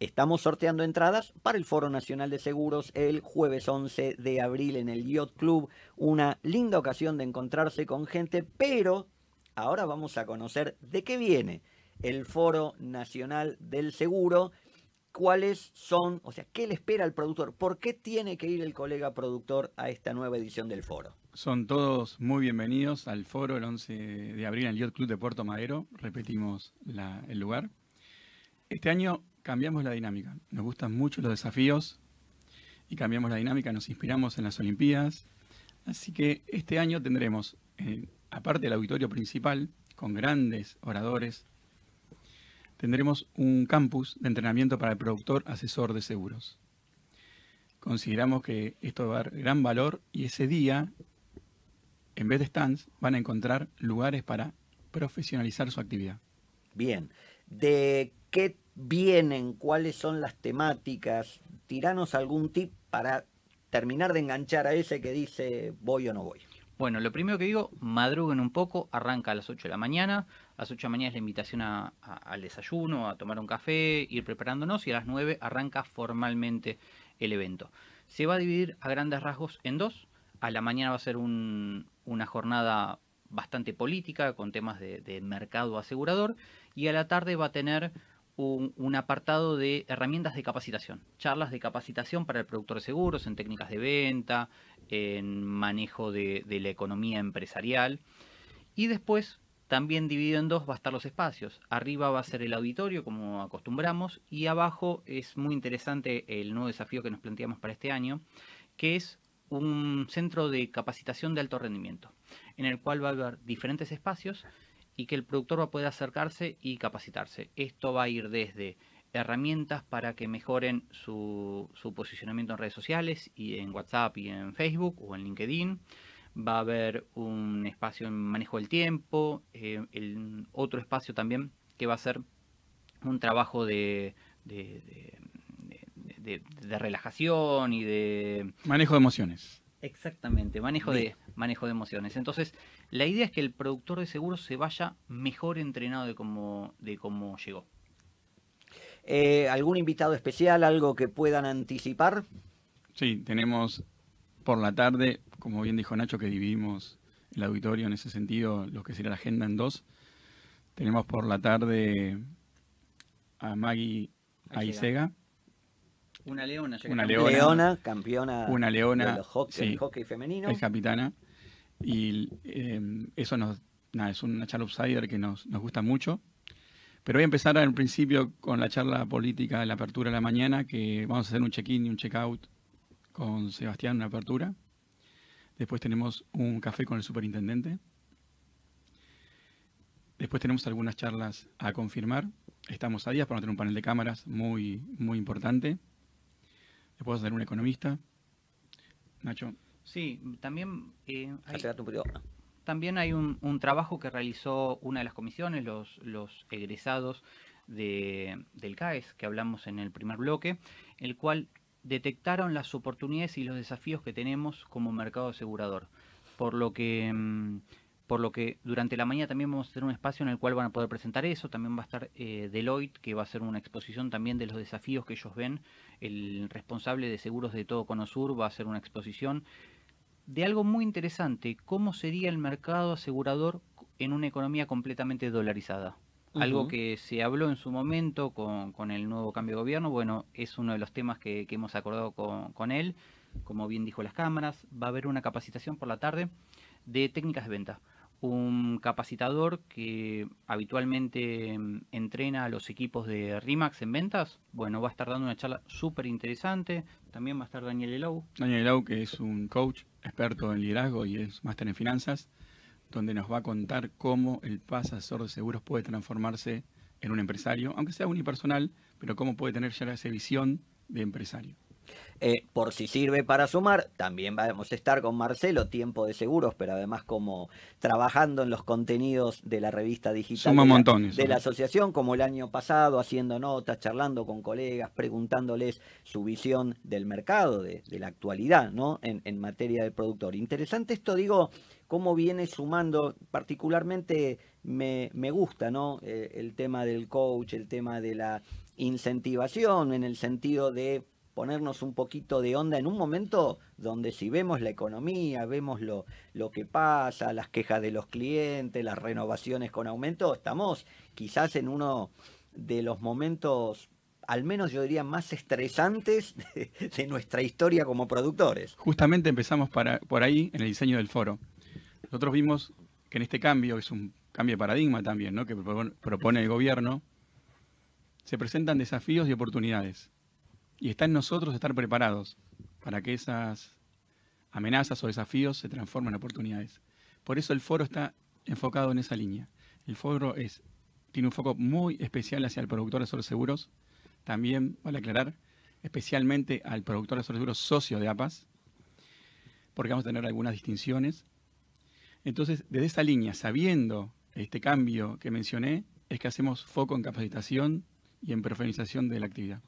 Estamos sorteando entradas para el Foro Nacional de Seguros el jueves 11 de abril en el Yacht Club. Una linda ocasión de encontrarse con gente, pero ahora vamos a conocer de qué viene el Foro Nacional del Seguro, cuáles son, o sea, qué le espera al productor, por qué tiene que ir el colega productor a esta nueva edición del Foro. Son todos muy bienvenidos al Foro el 11 de abril en el Yacht Club de Puerto Madero. Repetimos el lugar. Este año cambiamos la dinámica. Nos gustan mucho los desafíos y cambiamos la dinámica, nos inspiramos en las Olimpiadas. Así que este año tendremos, eh, aparte del auditorio principal, con grandes oradores, tendremos un campus de entrenamiento para el productor asesor de seguros. Consideramos que esto va a dar gran valor y ese día, en vez de stands, van a encontrar lugares para profesionalizar su actividad. Bien, ¿de qué vienen, cuáles son las temáticas, tiranos algún tip para terminar de enganchar a ese que dice voy o no voy. Bueno, lo primero que digo, madruguen un poco, arranca a las 8 de la mañana, a las 8 de la mañana es la invitación al desayuno, a tomar un café, ir preparándonos y a las 9 arranca formalmente el evento. Se va a dividir a grandes rasgos en dos. A la mañana va a ser una jornada bastante política con temas de mercado asegurador y a la tarde va a tener un, apartado de herramientas de capacitación, charlas de capacitación para el productor de seguros en técnicas de venta, en manejo de, de la economía empresarial. Y después, también dividido en dos, va a estar los espacios. Arriba va a ser el auditorio, como acostumbramos, y abajo es muy interesante el nuevo desafío que nos planteamos para este año, que es un centro de capacitación de alto rendimiento, en el cual va a haber diferentes espacios y que el productor va a poder acercarse y capacitarse. Esto va a ir desde herramientas para que mejoren su, posicionamiento en redes sociales y en WhatsApp y en Facebook o en LinkedIn. Va a haber un espacio en manejo del tiempo, eh, el, otro espacio también que va a ser un trabajo de, de relajación y de... Manejo de emociones. Exactamente, manejo de, manejo de emociones. Entonces, la idea es que el productor de seguros se vaya mejor entrenado de cómo, de cómo llegó. Eh, ¿Algún invitado especial, algo que puedan anticipar? Sí, tenemos por la tarde, como bien dijo Nacho, que dividimos el auditorio en ese sentido, lo que sería la agenda en dos. Tenemos por la tarde a Maggie Aisega, una leona. Una leona, campeona una leona, hockey, hockey femenino. Es capitana. Y em, eso nos, nada, es una charla outsider que nos, nos gusta mucho. Pero voy a empezar al principio con la charla política de la apertura de la mañana, que vamos a hacer un check-in y un check-out con Sebastián, una apertura. Después tenemos un café con el superintendente. Después tenemos algunas charlas a confirmar. Estamos a días para tener un panel de cámaras muy, muy importante puedes hacer un economista. Nacho. Sí, también eh, hay, también hay un, trabajo que realizó una de las comisiones, los, egresados del CAES, que hablamos en el primer bloque, el cual detectaron las oportunidades y los desafíos que tenemos como mercado asegurador. Por lo que mm, por lo que durante la mañana también vamos a tener un espacio en el cual van a poder presentar eso. También va a estar eh, Deloitte, que va a hacer una exposición también de los desafíos que ellos ven. El responsable de seguros de todo Conosur va a hacer una exposición de algo muy interesante, cómo sería el mercado asegurador en una economía completamente dolarizada. Algo que se habló en su momento con, el nuevo cambio de gobierno, bueno, es uno de los temas que, hemos acordado con, con, él, como bien dijo las cámaras, va a haber una capacitación por la tarde de técnicas de venta un capacitador que habitualmente em, entrena a los equipos de RIMAX en ventas. Bueno, va a estar dando una charla súper interesante. También va a estar Daniel Elau. Daniel Elau, que es un coach experto en liderazgo y es máster en finanzas, donde nos va a contar cómo el asesor de seguros puede transformarse en un empresario, aunque sea unipersonal, pero cómo puede tener ya esa visión de empresario. Eh, por si sirve para sumar, también vamos a estar con Marcelo, Tiempo de Seguros, pero además como trabajando en los contenidos de la revista digital de, la, asociación, como el año pasado, haciendo notas, charlando con colegas, preguntándoles su visión del mercado, de, la actualidad, ¿no? En, materia de productor. Interesante esto, digo, cómo viene sumando, particularmente me, gusta, ¿no? Eh, el tema del coach, el tema de la incentivación, en el sentido de ponernos un poquito de onda en un momento donde si vemos la economía, vemos lo, que pasa, las quejas de los clientes, las renovaciones con aumento, estamos quizás en uno de los momentos al menos yo diría, más estresantes de, nuestra historia como productores. Justamente empezamos para, por ahí en el diseño del foro. Nosotros vimos que en este cambio, que es un cambio de paradigma también, ¿no? que propone el gobierno, se presentan desafíos y oportunidades. Y está en nosotros estar preparados para que esas amenazas o desafíos se transformen en oportunidades. Por eso el foro está enfocado en esa línea. El foro tiene un foco muy especial hacia el productor de solos seguros, también, vale aclarar, especialmente al productor de seguros socio de APAS, porque vamos a tener algunas distinciones. Entonces, desde esa línea, sabiendo este cambio que mencioné, es que hacemos foco en capacitación y en profesionalización de la actividad.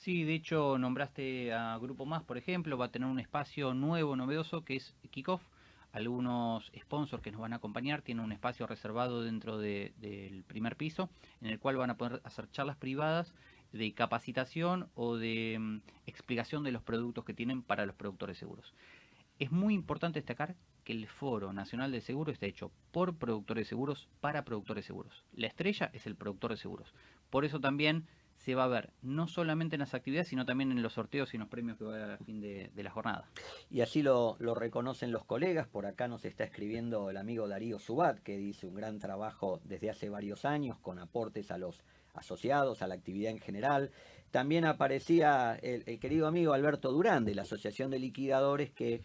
Sí, de hecho nombraste a Grupo Más, por ejemplo, va a tener un espacio nuevo, novedoso, que es Kickoff. Algunos sponsors que nos van a acompañar tienen un espacio reservado dentro del primer piso, en el cual van a poder hacer charlas privadas de capacitación o de mm, explicación de los productos que tienen para los productores seguros. Es muy importante destacar que el Foro Nacional de Seguro está hecho por productores seguros para productores seguros. La estrella es el productor de seguros. Por eso también se va a ver no solamente en las actividades, sino también en los sorteos y en los premios que va a dar al fin de, la jornada. Y así lo, reconocen los colegas. Por acá nos está escribiendo el amigo Darío Zubat, que dice un gran trabajo desde hace varios años con aportes a los asociados, a la actividad en general. También aparecía el, querido amigo Alberto Durán de la Asociación de Liquidadores que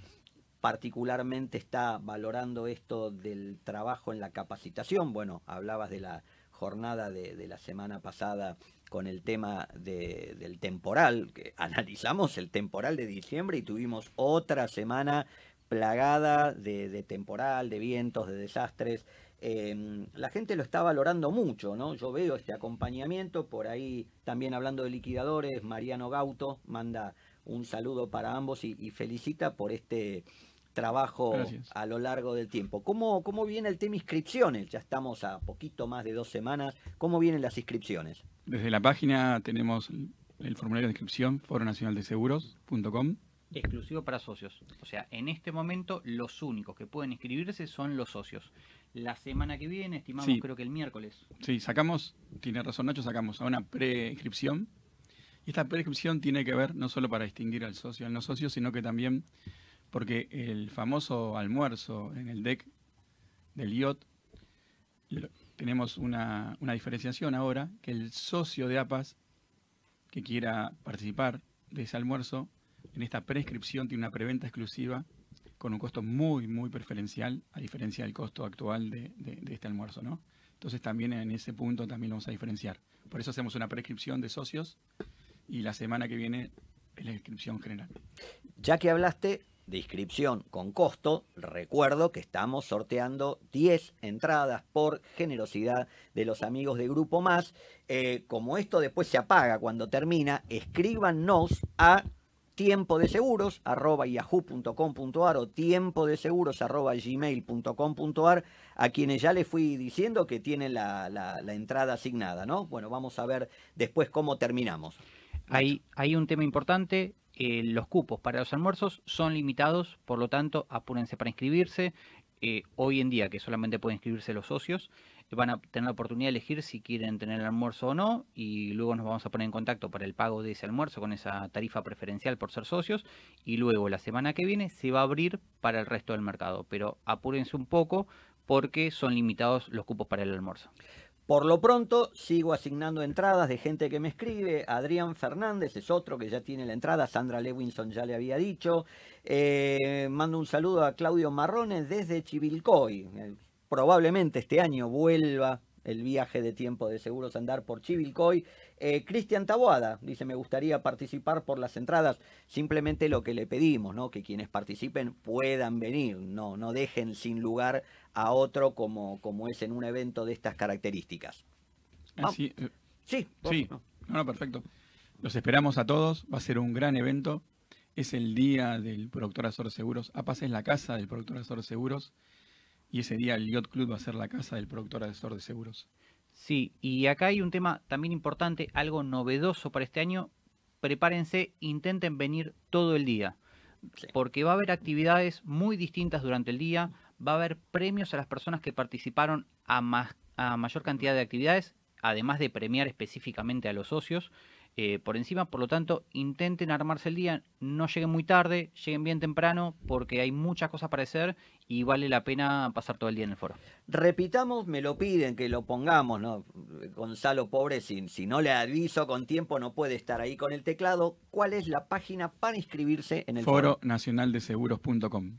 particularmente está valorando esto del trabajo en la capacitación. Bueno, hablabas de la jornada de, de la semana pasada con el tema del temporal. Que analizamos el temporal de diciembre y tuvimos otra semana plagada de, temporal, de vientos, de desastres. Em, la gente lo está valorando mucho, ¿no? Yo veo este acompañamiento, por ahí también hablando de liquidadores, Mariano Gauto manda un saludo para ambos y felicita por este trabajo a lo largo del tiempo. ¿Cómo, ¿Cómo viene el tema inscripciones? Ya estamos a poquito más de dos semanas. ¿Cómo vienen las inscripciones? Desde la página tenemos el formulario de inscripción, foronacionaldeseguros.com Exclusivo para socios. O sea, en este momento los únicos que pueden inscribirse son los socios. La semana que viene, estimamos creo que el miércoles. Sí, sacamos, tiene razón Nacho, sacamos a una preinscripción. Y esta preinscripción tiene que ver no solo para distinguir al socio y al no socio, sino que también porque el famoso almuerzo en el deck del IOT, tenemos una, diferenciación ahora, que el socio de APAS que quiera participar de ese almuerzo, en esta prescripción tiene una preventa exclusiva con un costo muy, muy preferencial, a diferencia del costo actual de, este almuerzo, ¿no? Entonces también en ese punto también lo vamos a diferenciar. Por eso hacemos una prescripción de socios y la semana que viene es la inscripción general. Ya que hablaste Descripción con costo. Recuerdo que estamos sorteando 10 entradas por generosidad de los amigos de Grupo Más. Eh, como esto después se apaga cuando termina, escríbanos a tiempo de seguros o tiempo de seguros a quienes ya les fui diciendo que tienen la, entrada asignada, ¿no? Bueno, vamos a ver después cómo terminamos. hay un tema importante, eh, los cupos para los almuerzos son limitados, por lo tanto, apúrense para inscribirse. Eh, hoy en día, que solamente pueden inscribirse los socios, eh, van a tener la oportunidad de elegir si quieren tener el almuerzo o no y luego nos vamos a poner en contacto para el pago de ese almuerzo con esa tarifa preferencial por ser socios y luego la semana que viene se va a abrir para el resto del mercado, pero apúrense un poco porque son limitados los cupos para el almuerzo. Por lo pronto, sigo asignando entradas de gente que me escribe. Adrián Fernández es otro que ya tiene la entrada. Sandra Lewinson ya le había dicho. Eh, mando un saludo a Claudio Marrones desde Chivilcoy. Eh, probablemente este año vuelva el viaje de tiempo de seguros andar por Chivilcoy. Eh, Cristian Taboada dice, me gustaría participar por las entradas. Simplemente lo que le pedimos, ¿no? Que quienes participen puedan venir, no, no dejen sin lugar a otro como, es en un evento de estas características. Ah, sí, eh, sí. No. perfecto. Los esperamos a todos, va a ser un gran evento. Es el día del productor Azor Seguros. APAS es la casa del productor Azor Seguros. Y ese día el Yacht Club va a ser la casa del productor Azor de seguros. Sí, y acá hay un tema también importante, algo novedoso para este año. Prepárense, intenten venir todo el día, porque va a haber actividades muy distintas durante el día, va a haber premios a las personas que participaron a, más, a mayor cantidad de actividades, además de premiar específicamente a los socios. Eh, por encima. Por lo tanto, intenten armarse el día, no lleguen muy tarde, lleguen bien temprano, porque hay muchas cosas para hacer y vale la pena pasar todo el día en el foro. Repitamos, me lo piden que lo pongamos, ¿no? Gonzalo Pobre, si, si no le aviso con tiempo, no puede estar ahí con el teclado. ¿Cuál es la página para inscribirse en el foro? Foronacionaldeseguros.com.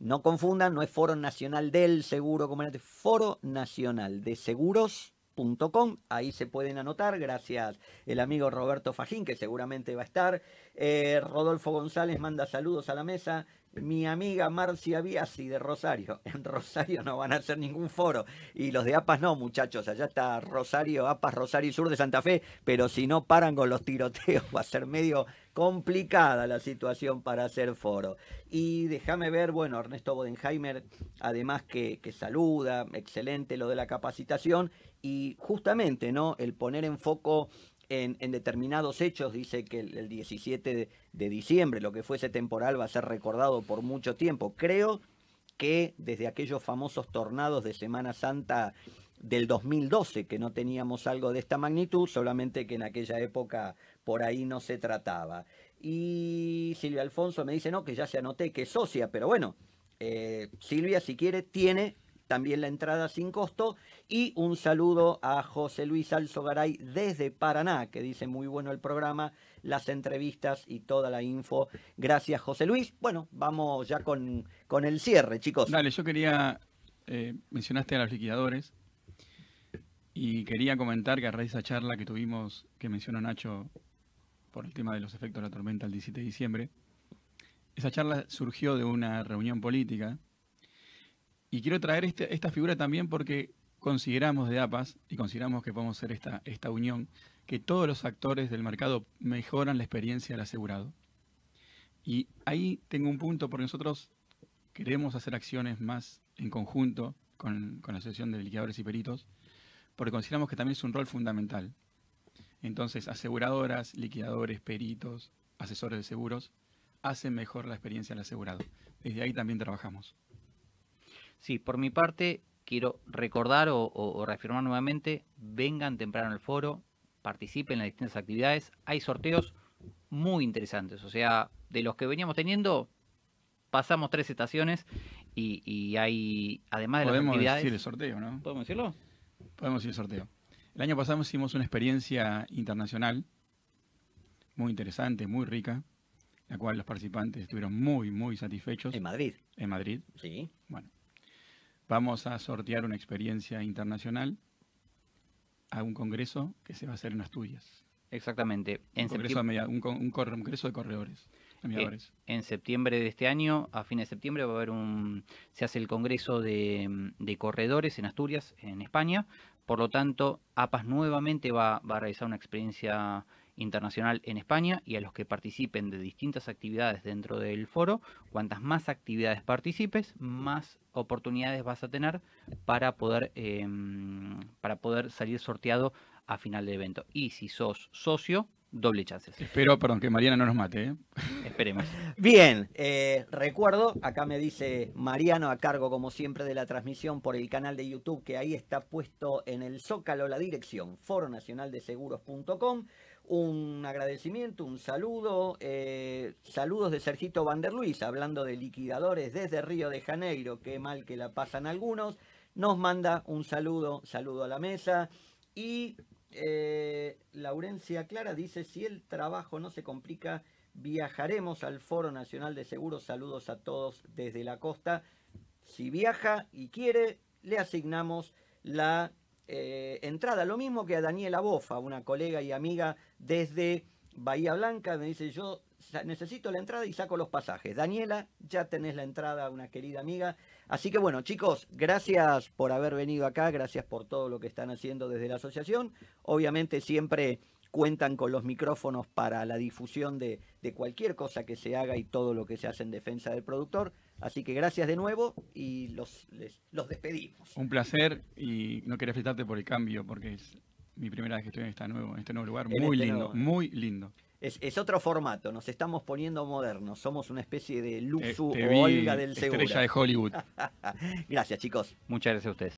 No confundan, no es Foro Nacional del Seguro, como era, Foro Nacional de Seguros Ahí se pueden anotar, gracias el amigo Roberto Fajín, que seguramente va a estar. Eh, Rodolfo González manda saludos a la mesa. Mi amiga Marcia Biasi de Rosario. En Rosario no van a hacer ningún foro. Y los de APAS no, muchachos. Allá está Rosario, APAS, Rosario y Sur de Santa Fe. Pero si no paran con los tiroteos, va a ser medio complicada la situación para hacer foro. Y déjame ver, bueno, Ernesto Bodenheimer, además que, que saluda, excelente lo de la capacitación y justamente, ¿no? El poner en foco en, determinados hechos, dice que el, 17 de, diciembre, lo que fuese temporal, va a ser recordado por mucho tiempo. Creo que desde aquellos famosos tornados de Semana Santa del 2012, que no teníamos algo de esta magnitud, solamente que en aquella época por ahí no se trataba. Y Silvia Alfonso me dice, no, que ya se anoté que es socia, pero bueno, eh, Silvia, si quiere, tiene también la entrada sin costo. Y un saludo a José Luis Alzogaray desde Paraná, que dice muy bueno el programa, las entrevistas y toda la info. Gracias, José Luis. Bueno, vamos ya con, con el cierre, chicos. Dale, yo quería, eh, mencionaste a los liquidadores y quería comentar que a raíz de esa charla que tuvimos, que mencionó Nacho por el tema de los efectos de la tormenta el 17 de diciembre, esa charla surgió de una reunión política y quiero traer este, esta figura también porque consideramos de APAS y consideramos que podemos hacer esta, esta unión, que todos los actores del mercado mejoran la experiencia del asegurado. Y ahí tengo un punto porque nosotros queremos hacer acciones más en conjunto con, con la Asociación de Liquidadores y Peritos, porque consideramos que también es un rol fundamental. Entonces, aseguradoras, liquidadores, peritos, asesores de seguros, hacen mejor la experiencia del asegurado. Desde ahí también trabajamos. Sí, por mi parte, quiero recordar o, reafirmar nuevamente, vengan temprano al foro, participen en las distintas actividades. Hay sorteos muy interesantes, o sea, de los que veníamos teniendo, pasamos tres estaciones y, hay, además de las actividades... Podemos decir el sorteo, ¿no? ¿Podemos decirlo? Podemos decir el sorteo. El año pasado hicimos una experiencia internacional, muy interesante, muy rica, la cual los participantes estuvieron muy, muy satisfechos. ¿En Madrid? En Madrid. Sí. Bueno, Vamos a sortear una experiencia internacional a un congreso que se va a hacer en Asturias. Exactamente. Un, congreso, un, congreso, de corredores. Eh, en septiembre de este año, a fines de septiembre, va a haber un. Se hace el congreso de, corredores en Asturias, en España. Por lo tanto, APAS nuevamente va, va a realizar una experiencia internacional en España y a los que participen de distintas actividades dentro del foro, cuantas más actividades participes, más oportunidades vas a tener para poder, em, para poder salir sorteado a final del evento. Y si sos socio, doble chance. Espero, perdón, que Mariana no nos mate. ¿eh? Esperemos. Bien, eh, recuerdo, acá me dice Mariano a cargo como siempre de la transmisión por el canal de YouTube, que ahí está puesto en el zócalo la dirección, foronacionaldeseguros.com un agradecimiento, un saludo. Eh, saludos de Sergito Vanderluis, hablando de liquidadores desde Río de Janeiro. Qué mal que la pasan algunos. Nos manda un saludo, saludo a la mesa. Y eh, Laurencia Clara dice: si el trabajo no se complica, viajaremos al Foro Nacional de Seguros. Saludos a todos desde la costa. Si viaja y quiere, le asignamos la eh, entrada. Lo mismo que a Daniela Bofa, una colega y amiga desde Bahía Blanca, me dice yo necesito la entrada y saco los pasajes. Daniela, ya tenés la entrada, una querida amiga. Así que bueno, chicos, gracias por haber venido acá, gracias por todo lo que están haciendo desde la asociación. Obviamente siempre cuentan con los micrófonos para la difusión de, cualquier cosa que se haga y todo lo que se hace en defensa del productor. Así que gracias de nuevo y los, les, los despedimos. Un placer y no quería felicitarte por el cambio porque es mi primera vez que estoy en, nuevo, este nuevo lugar. Este ¿eh? muy lindo, muy lindo. Es, otro formato, nos estamos poniendo modernos. Somos una especie de Luzu eh, o Olga del Segura. Estrella de Hollywood. gracias, chicos. Muchas gracias a ustedes.